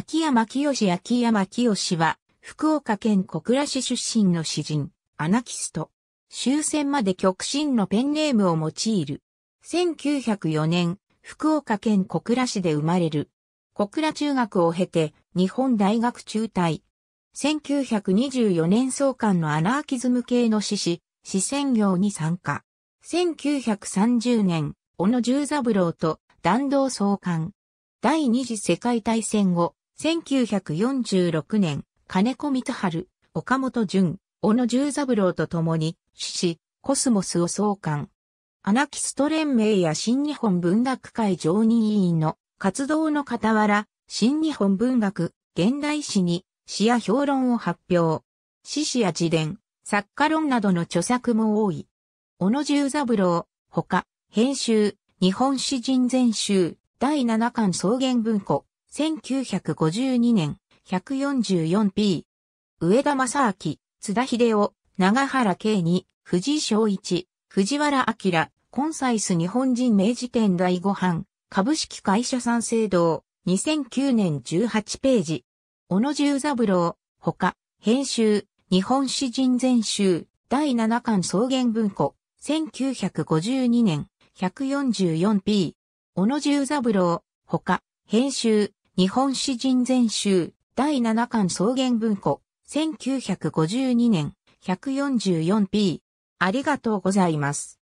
秋山清秋山清は、福岡県小倉市出身の詩人、アナキスト。終戦まで極真のペンネームを用いる。1904年、福岡県小倉市で生まれる。小倉中学を経て、日本大学中退。1924年創刊のアナーキズム系の詩詩、詩専業に参加。1930年、小野十三郎と弾道創刊。第二次世界大戦後、1946年、金子光春、岡本淳、小野十三郎と共に、獅子、コスモスを創刊。アナキスト連盟や新日本文学会常任委員の活動の傍ら、新日本文学、現代史に詩や評論を発表。詩詩や自伝、作家論などの著作も多い。小野十三郎、他、編集、日本詩人全集、第七巻草原文庫、1952年 144P。上田正明、津田秀夫、長原慶二、藤井昭一、藤原明、コンサイス日本人明治店第5版、株式会社三省堂、2009年18ページ。小野十三郎、他、編集、日本詩人全集、第7巻草原文庫、1952年、144P。小野十三郎、他、編集、日本詩人全集、第7巻草原文庫、1952年、144p。ありがとうございます。